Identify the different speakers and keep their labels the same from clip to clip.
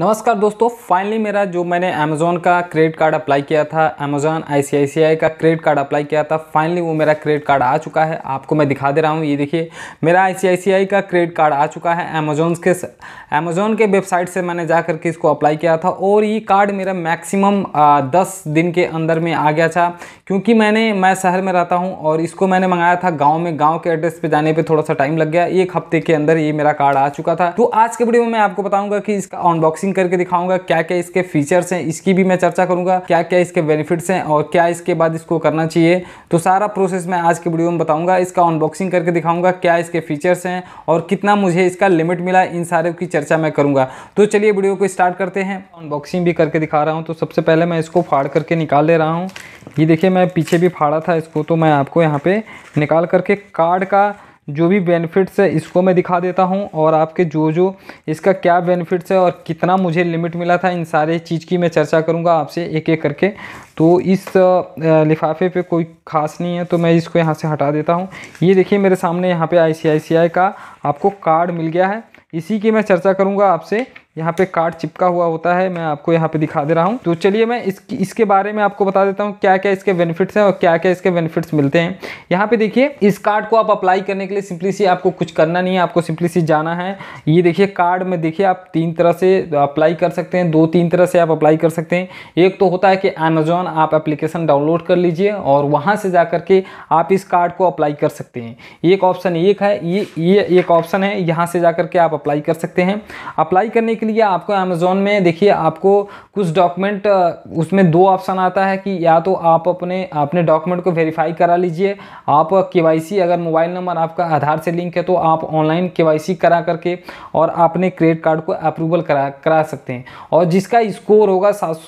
Speaker 1: नमस्कार दोस्तों फाइनली मेरा जो मैंने अमेजोन का क्रेडिट कार्ड अप्लाई किया था अमेज़ॉन आई का क्रेडिट कार्ड अप्लाई किया था फाइनली वो मेरा क्रेडिट कार्ड आ चुका है आपको मैं दिखा दे रहा हूँ ये देखिए मेरा आई का क्रेडिट कार्ड आ चुका है अमेजोन के अमेजोन के वेबसाइट से मैंने जा करके इसको अप्लाई किया था और ये कार्ड मेरा मैक्सिमम दस दिन के अंदर में आ गया था क्योंकि मैंने मैं शहर में रहता हूँ और इसको मैंने मंगाया था गाँव में गाँव के एड्रेस पर जाने पर थोड़ा सा टाइम लग गया एक हफ्ते के अंदर ये मेरा कार्ड आ चुका था तो आज के वीडियो में मैं आपको बताऊँगा कि इसका अनबॉक्सिंग अनबॉक्सिंग करके दिखाऊंगा क्या क्या इसके फीचर्स हैं इसकी भी मैं चर्चा करूंगा क्या क्या इसके बेनिफिट्स हैं और क्या इसके बाद इसको करना चाहिए तो सारा प्रोसेस मैं आज के वीडियो में बताऊंगा इसका अनबॉक्सिंग करके दिखाऊंगा क्या इसके फीचर्स हैं और कितना मुझे इसका लिमिट मिला इन सारे की चर्चा मैं करूँगा तो चलिए वीडियो को स्टार्ट करते हैं अनबॉक्सिंग भी करके दिखा रहा हूँ तो सबसे पहले मैं इसको फाड़ करके निकाल ले रहा हूँ ये देखिए मैं पीछे भी फाड़ा था इसको तो मैं आपको यहाँ पर निकाल करके कार्ड का जो भी बेनिफिट्स है इसको मैं दिखा देता हूँ और आपके जो जो इसका क्या बेनिफिट्स है और कितना मुझे लिमिट मिला था इन सारे चीज़ की मैं चर्चा करूँगा आपसे एक एक करके तो इस लिफाफे पे कोई ख़ास नहीं है तो मैं इसको यहाँ से हटा देता हूँ ये देखिए मेरे सामने यहाँ पे आई का आपको कार्ड मिल गया है इसी की मैं चर्चा करूँगा आपसे यहाँ पे कार्ड चिपका हुआ होता है मैं आपको यहाँ पे दिखा दे रहा हूँ तो चलिए मैं इसकी इसके बारे में आपको बता देता हूँ क्या क्या इसके बेनिफिट्स हैं और क्या क्या इसके बेनिफिट्स मिलते हैं यहाँ पे देखिए इस कार्ड को आप अप्लाई करने के लिए सिंपली सी आपको कुछ करना नहीं है आपको सिंपली सी जाना है ये देखिए कार्ड में देखिए आप तीन तरह से अप्लाई कर सकते हैं दो तीन तरह से आप अप्लाई कर सकते हैं एक तो होता है कि अमेजोन आप एप्लीकेशन डाउनलोड कर लीजिए और वहाँ से जा करके आप इस कार्ड को अप्लाई कर सकते हैं एक ऑप्शन एक है ये ये एक ऑप्शन है यहाँ से जा करके आप अप्लाई कर सकते हैं अप्लाई करने के लिए आपको अमेज़ोन में देखिए आपको कुछ डॉक्यूमेंट उसमें दो ऑप्शन आता है कि या तो आप अपने अपने डॉक्यूमेंट को वेरीफाई करा लीजिए आप के अगर मोबाइल नंबर आपका आधार से लिंक है तो आप ऑनलाइन के करा करके और अपने क्रेडिट कार्ड को अप्रूवल करा करा सकते हैं और जिसका स्कोर होगा सात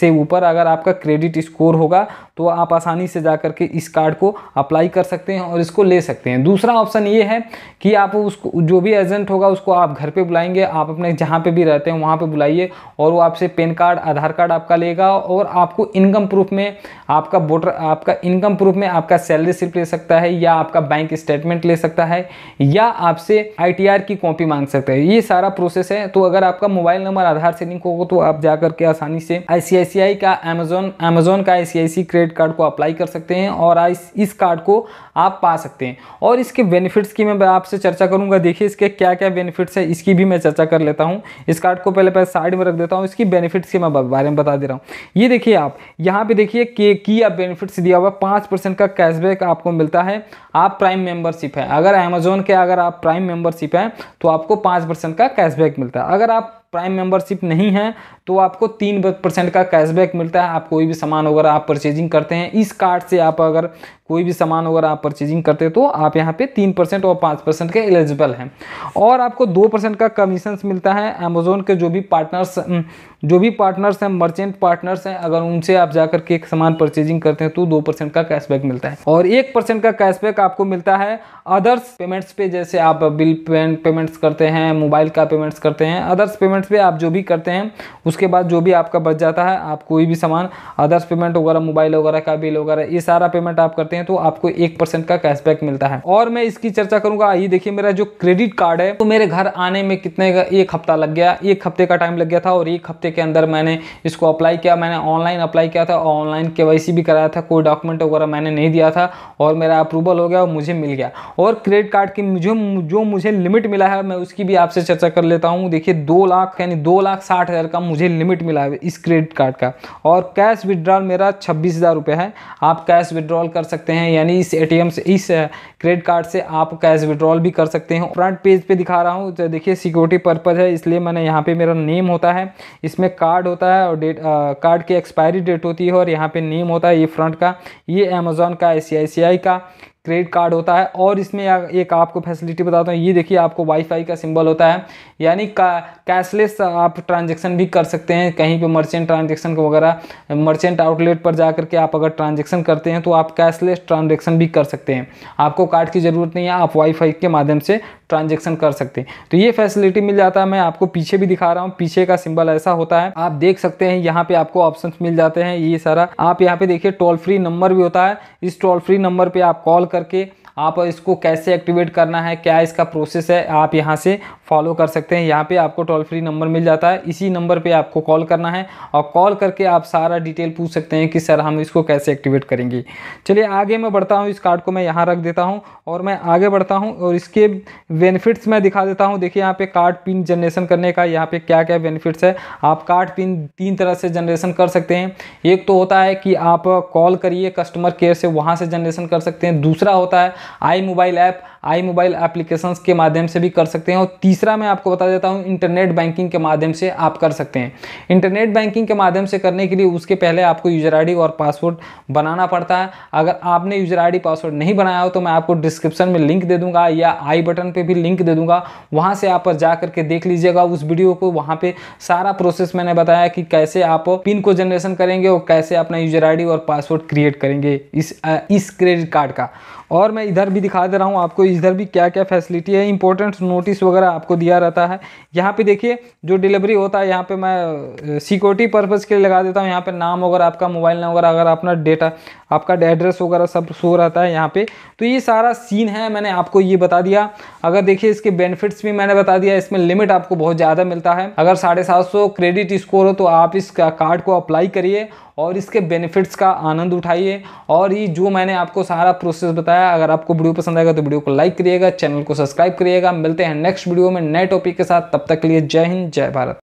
Speaker 1: से ऊपर अगर आपका क्रेडिट स्कोर होगा तो आप आसानी से जा करके इस कार्ड को अप्लाई कर सकते हैं और इसको ले सकते हैं दूसरा ऑप्शन ये है कि आप उसको जो भी एजेंट होगा उसको आप घर पर बुलाएंगे आप अपने जहाँ पर भी रहते हैं वहाँ पर बुलाइए और वो आपसे पेन कार्ड आधार कार्ड आपका लेगा और आपको इनकम प्रूफ में आपका वोटर आपका इनकम प्रूफ में आपका सैलरी स्लिप ले सकता है या आपका बैंक स्टेटमेंट ले सकता है या आपसे आई की कॉपी मांग सकता है ये सारा प्रोसेस है तो अगर आपका मोबाइल नंबर आधार से लिंक होगा तो आप जा करके आसानी से आई का अमेजोन अमेजोन का आई क्रेडिट क्रेडिट कार्ड को अप्लाई कर सकते हैं और इस इस कार्ड को आप पा सकते हैं और इसके बेनिफिट्स की मैं आपसे चर्चा करूंगा देखिए इसके क्या क्या बेनिफिट्स हैं इसकी भी मैं चर्चा कर लेता हूं इस कार्ड को पहले पहले साइड में रख देता हूं इसकी बेनिफिट्स के मैं बारे में बता दे रहा हूँ ये देखिए आप यहाँ पे देखिए के की या बेनिफिट्स दिया हुआ पाँच परसेंट का कैशबैक आपको मिलता है आप प्राइम मेंबरशिप है अगर अमेजोन के अगर आप प्राइम मेंबरशिप हैं तो आपको पाँच का कैशबैक मिलता है अगर आप प्राइम मेंबरशिप नहीं है तो आपको तीन परसेंट का कैशबैक मिलता है आप कोई भी सामान वगैरह आप परचेजिंग करते हैं इस कार्ड से आप अगर कोई भी सामान वगैरह आप परचेजिंग करते हैं तो आप यहाँ पे तीन परसेंट और पाँच परसेंट के एलिजिबल हैं और आपको दो परसेंट का कमीशन मिलता है अमेजोन के जो भी पार्टनर्स जो भी पार्टनर्स हैं मर्चेंट पार्टनर्स हैं अगर उनसे आप जाकर के सामान परचेजिंग करते हैं तो दो परसेंट का कैशबैक मिलता है और एक परसेंट का कैशबैक आपको मिलता है अदर्स पेमेंट्स पे जैसे आप बिल पेमेंट्स करते हैं मोबाइल का पेमेंट्स करते हैं अदर्स पेमेंट्स पे आप जो भी करते हैं उसके बाद जो भी आपका बच जाता है आप कोई भी सामान अदर्स पेमेंट वगैरह मोबाइल वगैरह का बिल वगैरह ये सारा पेमेंट आप करते हैं तो आपको एक परसेंट का कैशबैक मिलता है और मैं इसकी चर्चा करूंगा आइए देखिए मेरा जो क्रेडिट कार्ड है तो मेरे घर आने में कितने का एक हफ्ता लग गया एक हफ्ते का टाइम लग गया था और एक हफ्ते के अंदर मैंने इसको अप्लाई किया मैंने ऑनलाइन अप्लाई किया था ऑनलाइन के भी कराया था कोई डॉक्यूमेंट वगैरह मैंने नहीं दिया था और मेरा अप्रूवल हो गया और मुझे मिल गया और क्रेडिट कार्ड की मुझे जो मुझे लिमिट मिला है मैं उसकी भी आपसे चर्चा कर लेता हूँ देखिए दो लाख यानी दो लाख साठ हज़ार का मुझे लिमिट मिला है इस क्रेडिट कार्ड का और कैश विड्रॉल मेरा छब्बीस हज़ार रुपये है आप कैश विड्रॉल कर सकते हैं यानी इस एटीएम से इस क्रेडिट कार्ड से आप कैश विड्रॉल भी कर सकते हैं फ्रंट पेज पे दिखा रहा हूँ तो देखिए सिक्योरिटी पर्पज़ है इसलिए मैंने यहाँ पे मेरा नेम होता है इस इसमें कार्ड होता है और डेट कार्ड की एक्सपायरी डेट होती है और यहाँ पे नेम होता है ये फ्रंट का ये अमेज़ोन का आई का क्रेडिट कार्ड होता है और इसमें एक आपको फैसिलिटी बताता हूँ ये देखिए आपको वाईफाई का सिंबल होता है यानी कैशलेस आप ट्रांजेक्शन भी कर सकते हैं कहीं पे मर्चेंट ट्रांजेक्शन वगैरह मर्चेंट आउटलेट पर जा करके आप अगर ट्रांजेक्शन करते हैं तो आप कैशलेस ट्रांजेक्शन भी कर सकते हैं आपको कार्ड की ज़रूरत नहीं है आप वाईफाई के माध्यम से ट्रांजेक्शन कर सकते हैं तो ये फैसिलिटी मिल जाता है मैं आपको पीछे भी दिखा रहा हूँ पीछे का सिंबल ऐसा होता है आप देख सकते हैं यहाँ पर आपको ऑप्शन मिल जाते हैं ये सारा आप यहाँ पर देखिए टोल फ्री नंबर भी होता है इस टोल फ्री नंबर पर आप कॉल करके आप इसको कैसे एक्टिवेट करना है क्या इसका प्रोसेस है आप यहाँ से फॉलो कर सकते हैं यहाँ पे आपको टोल फ्री नंबर मिल जाता है इसी नंबर पे आपको कॉल करना है और कॉल करके आप सारा डिटेल पूछ सकते हैं कि सर हम इसको कैसे एक्टिवेट करेंगे चलिए आगे मैं बढ़ता हूँ इस कार्ड को मैं यहाँ रख देता हूँ और मैं आगे बढ़ता हूँ और इसके बेनिफिट्स मैं दिखा देता हूँ देखिए यहाँ पे कार्ड पिन जनरेशन करने का यहाँ पे क्या क्या बेनिफिट्स है आप कार्ड पिन तीन तरह से जनरेशन कर सकते हैं एक तो होता है कि आप कॉल करिए कस्टमर केयर से वहाँ से जनरेशन कर सकते हैं दूसरा होता है I mobile app I mobile application के माध्यम से भी कर सकते हैं और तीसरा मैं आपको बता देता हूँ इंटरनेट बैंकिंग के माध्यम से आप कर सकते हैं इंटरनेट बैंकिंग के माध्यम से करने के लिए उसके पहले आपको यूजर आई और पासवर्ड बनाना पड़ता है अगर आपने यूजर आई पासवर्ड नहीं बनाया हो तो मैं आपको डिस्क्रिप्शन में लिंक दे दूंगा या आई बटन पर भी लिंक दे दूंगा वहाँ से आप पर जा करके देख लीजिएगा उस वीडियो को वहाँ पर सारा प्रोसेस मैंने बताया कि कैसे आप पिन को जनरेशन करेंगे और कैसे अपना यूजर आई और पासवर्ड क्रिएट करेंगे इस इस क्रेडिट कार्ड का और मैं इधर भी दिखा दे रहा हूँ आपको इधर भी क्या क्या फैसिलिटी है इंपॉर्टेंट नोटिस वगैरह आपको दिया रहता है यहाँ पे देखिए जो डिलीवरी होता है यहाँ पे मैं सिक्योरिटी पर्पज़ के लिए लगा देता हूँ यहाँ पे नाम वगैरह आपका मोबाइल नंबर अगर अपना डेटा आपका एड्रेस वगैरह सब शो रहता है यहाँ पे तो ये सारा सीन है मैंने आपको ये बता दिया अगर देखिए इसके बेनिफिट्स भी मैंने बता दिया इसमें लिमिट आपको बहुत ज़्यादा मिलता है अगर साढ़े सात सौ क्रेडिट स्कोर हो तो आप इस कार्ड को अप्लाई करिए और इसके बेनिफिट्स का आनंद उठाइए और ये जो मैंने आपको सारा प्रोसेस बताया अगर आपको वीडियो पसंद आएगा तो वीडियो को लाइक करिएगा चैनल को सब्सक्राइब करिएगा मिलते हैं नेक्स्ट वीडियो में नए टॉपिक के साथ तब तक के लिए जय हिंद जय भारत